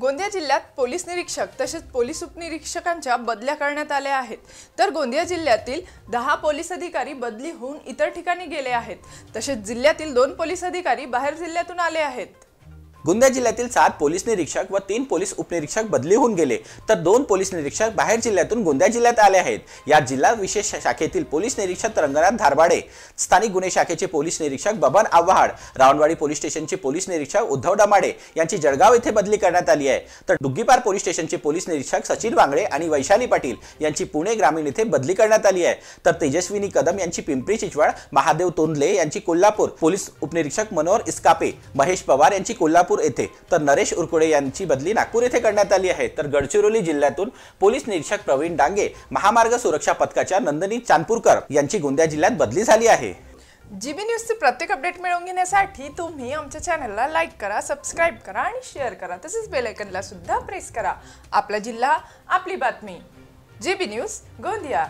गोंदिया जिल्ह्यात पोलीस निरीक्षक तसेच पोलीस उपनिरीक्षकांच्या बदल्या करण्यात आल्या आहेत तर गोंदिया जिल्ह्यातील दहा पोलीस अधिकारी बदली होऊन इतर ठिकाणी गेले आहेत तसेच जिल्ह्यातील दोन पोलीस अधिकारी बाहेर जिल्ह्यातून आले आहेत गोंदिया जिल्ह्यातील सात पोलीस निरीक्षक व तीन पोलीस उपनिरीक्षक बदली होऊन गेले तर दोन पोलीस निरीक्षक बाहेर जिल्ह्यातून गोंदिया जिल्ह्यात आले आहेत या जिल्हा विशेष शाखेतील पोलीस निरीक्षक रंगनाथ धारबाडे स्थानिक गुन्हे शाखेचे पोलीस निरीक्षक बबन आव्हाड रावणवाडी पोलीस स्टेशनचे पोलीस निरीक्षक उद्धव डमाडे यांची जळगाव येथे बदली करण्यात आली आहे तर डुग्गीपार पोलीस स्टेशनचे पोलीस निरीक्षक सचिन वांगळे आणि वैशाली पाटील यांची पुणे ग्रामीण येथे बदली करण्यात आली आहे तर तेजस्विनी कदम यांची पिंपरी चिंचवड महादेव तोंडले यांची कोल्हापूर पोलीस उपनिरीक्षक मनोहर इस्कापे महेश पवार यांची कोल्हापूर नागपूर येथे तर नरेश उरकुडे यांची बदली नागपूर येथे करण्यात आली आहे तर गडचिरोली जिल्ह्यातून पोलीस निरीक्षक प्रवीण डांगे महामार्ग सुरक्षा पथकाच्या नंदनी चांदपूरकर यांची गोंदिया जिल्ह्यात बदली झाली आहे जीबी न्यूजचे प्रत्येक अपडेट मिळवून घेण्यासाठी तुम्ही आमच्या चॅनलला लाईक करा सबस्क्राईब करा आणि शेअर करा तसेच बेलायकनला सुद्धा प्रेस करा आपला जिल्हा आपली बातमी जीबी न्यूज गोंदिया